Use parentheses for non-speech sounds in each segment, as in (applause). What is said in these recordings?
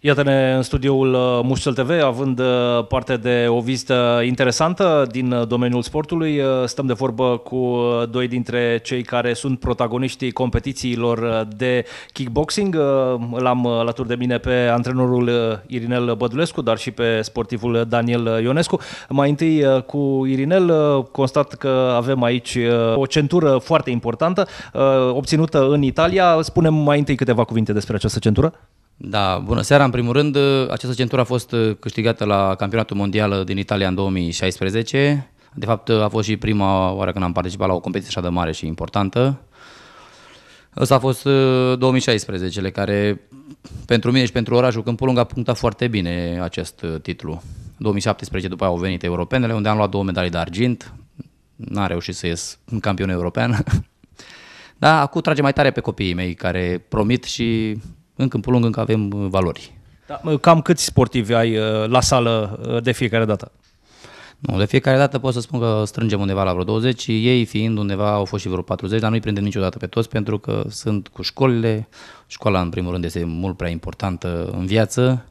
Iată-ne în studioul uh, Mușcel TV, având uh, parte de o vizită interesantă din uh, domeniul sportului. Stăm de vorbă cu doi dintre cei care sunt protagoniștii competițiilor de kickboxing. L-am alături de mine pe antrenorul Irinel Bădulescu, dar și pe sportivul Daniel Ionescu. Mai întâi cu Irinel, constat că avem aici o centură foarte importantă, obținută în Italia. Spunem mai întâi câteva cuvinte despre această centură. Da, bună seara. În primul rând, această centură a fost câștigată la Campionatul Mondial din Italia în 2016. De fapt, a fost și prima oară când am participat la o competiție așa de mare și importantă. Ăsta a fost 2016-le, uh, care pentru mine și pentru orașul Câmpulung a punctat foarte bine acest uh, titlu. 2017 după aia au venit europenele, unde am luat două medalii de argint. N-am reușit să ies campion european. (laughs) Dar acum trage mai tare pe copiii mei, care promit și în câmpul lung încă avem uh, valori. Da, cam câți sportivi ai uh, la sală uh, de fiecare dată? Nu, de fiecare dată pot să spun că strângem undeva la vreo 20, ei fiind undeva au fost și vreo 40, dar nu-i prindem niciodată pe toți pentru că sunt cu școlile. Școala, în primul rând, este mult prea importantă în viață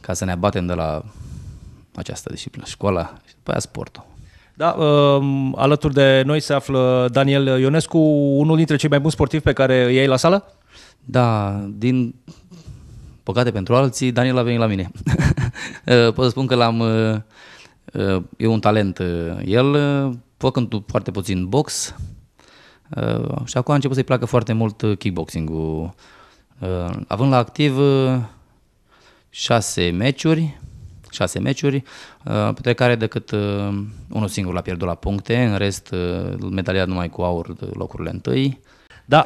ca să ne abatem de la această disciplină, școala și după aia sportul. Da, um, alături de noi se află Daniel Ionescu, unul dintre cei mai buni sportivi pe care îi ai la sală? Da, din păcate pentru alții, Daniel a venit la mine. (laughs) Uh, pot să spun că l-am... Uh, uh, e un talent el, făcând foarte puțin box și acum a început să-i placă foarte mult kickboxing-ul. Având la activ șase meciuri, șase meciuri, uh, pe care decât uh, unul singur l-a pierdut la puncte, în rest uh, medaliat numai cu aur locurile întâi. Da,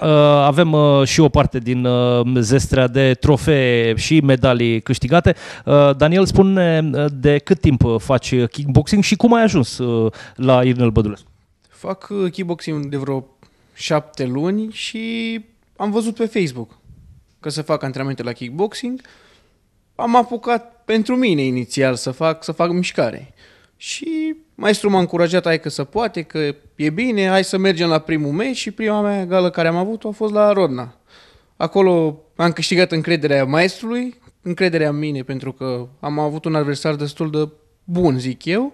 avem și o parte din zestrea de trofee și medalii câștigate. Daniel, spune de cât timp faci kickboxing și cum ai ajuns la Irnel Bădulescu? Fac kickboxing de vreo șapte luni și am văzut pe Facebook că se fac antrenamente la kickboxing am apucat pentru mine inițial să fac, să fac mișcare. Și maestru m-a încurajat, hai că se poate, că e bine, hai să mergem la primul meci și prima mea gală care am avut-o a fost la Rodna. Acolo am câștigat încrederea maestrului, încrederea în mine, pentru că am avut un adversar destul de bun, zic eu,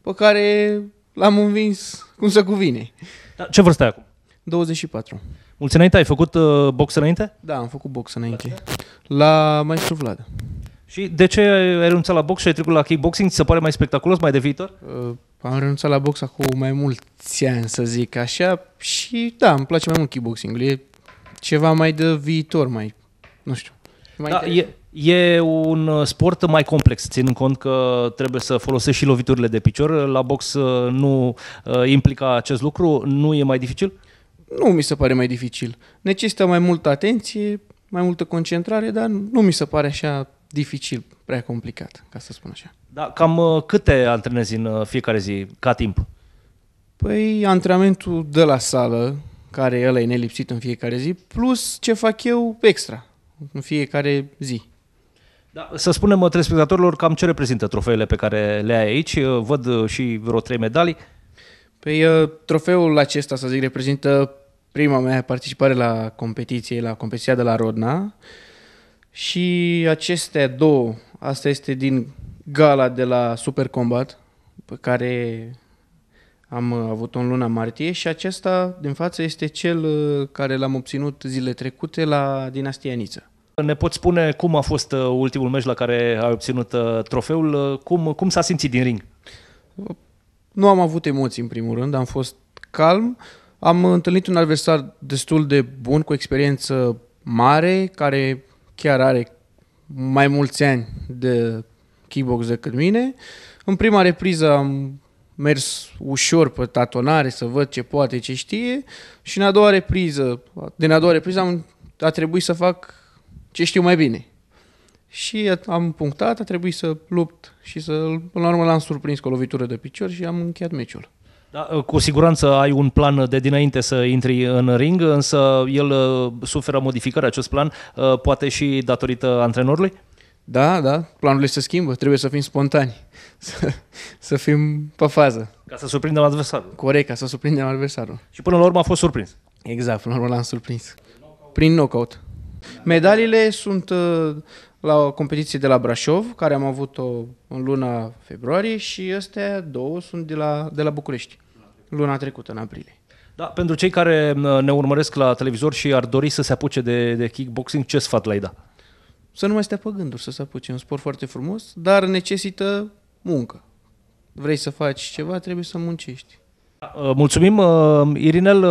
pe care l-am învins cum se cuvine. Dar ce vârstă ai acum? 24. Mulți înainte, ai făcut uh, box înainte? Da, am făcut box înainte. La Maestru Vlad. Și de ce ai renunțat la box și ai trecut la kickboxing? Ți se pare mai spectaculos, mai de viitor? Uh, am renunțat la box acum mai mulți ani, să zic așa, și da, îmi place mai mult kickboxing E ceva mai de viitor, mai, nu știu. Mai da, e, e un uh, sport mai complex, ținând cont că trebuie să folosești și loviturile de picior. La box uh, nu uh, implica acest lucru, nu e mai dificil? Nu mi se pare mai dificil. Necesită mai multă atenție, mai multă concentrare, dar nu mi se pare așa dificil, prea complicat, ca să spun așa. Da, cam uh, câte antrenezi în uh, fiecare zi, ca timp? Păi antrenamentul de la sală, care ăla e nelipsit în fiecare zi, plus ce fac eu extra, în fiecare zi. Da, să spunem uh, telespectatorilor cam ce reprezintă trofeele pe care le ai aici. Văd și vreo trei medalii. Păi trofeul acesta, să zic, reprezintă prima mea participare la competiție, la competiția de la Rodna. Și aceste două, asta este din gala de la Super Combat pe care am avut-o în luna martie și acesta din față este cel uh, care l-am obținut zile trecute la Dinastia Niță. Ne poți spune cum a fost uh, ultimul meci la care ai obținut uh, trofeul? Cum, cum s-a simțit din ring? Nu am avut emoții în primul rând, am fost calm. Am întâlnit un adversar destul de bun, cu experiență mare, care chiar are mai mulți ani de kickbox decât mine. În prima repriză am mers ușor pe tatonare să văd ce poate, ce știe și în a doua repriză, din a doua repriză am, a trebuit să fac ce știu mai bine. Și am punctat, a trebuit să lupt și să, până la urmă l-am surprins cu o lovitură de picior și am încheiat meciul. Da, uh, cu siguranță ai un plan de dinainte să intri în ring, însă el uh, suferă modificări acest plan, uh, poate și datorită antrenorului? Da, da, planurile se schimbă, trebuie să fim spontani, (laughs) să, să fim pe fază. Ca să surprindem adversarul. Corect, ca să surprindem adversarul. Și până la urmă a fost surprins. Exact, până la urmă l-am surprins. Prin knockout. Medalile sunt la o competiție de la Brașov, care am avut-o în luna februarie și astea două sunt de la, de la București luna trecută, în aprilie. Da, pentru cei care uh, ne urmăresc la televizor și ar dori să se apuce de, de kickboxing, ce sfat le-ai da? Să nu mai stea pe gânduri să se apuce. un sport foarte frumos, dar necesită muncă. Vrei să faci ceva, trebuie să muncești. Da, uh, mulțumim, uh, Irinel.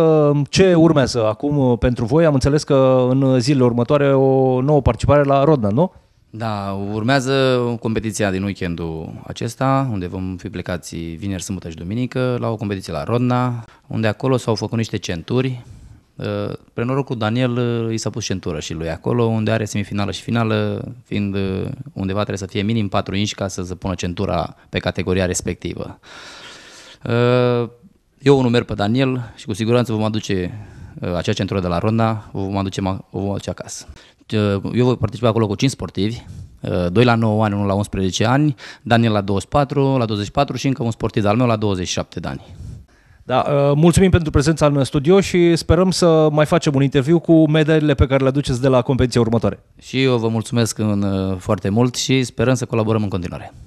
Ce urmează acum pentru voi? Am înțeles că în zilele următoare o nouă participare la Rodna, nu? Da, urmează competiția din weekendul acesta, unde vom fi plecați vineri, sâmbătă și duminică, la o competiție la Rodna, unde acolo s-au făcut niște centuri. Uh, Pre norocul Daniel uh, i s-a pus centură și lui acolo, unde are semifinală și finală, fiind uh, undeva trebuie să fie minim 4 inci ca să se pună centura pe categoria respectivă. Eu unul merg pe Daniel și cu siguranță vom aduce acea centură de la Ronda, o vom aduce, o vom aduce acasă. Uh, eu voi participa acolo cu 5 sportivi, 2 uh, la 9 ani, 1 la 11 ani, Daniel la 24, la 24 și încă un sportiv al meu la 27 de ani. Da, uh, mulțumim pentru prezența în studio și sperăm să mai facem un interviu cu medalile pe care le aduceți de la competiția următoare. Și eu vă mulțumesc în, foarte mult și sperăm să colaborăm în continuare.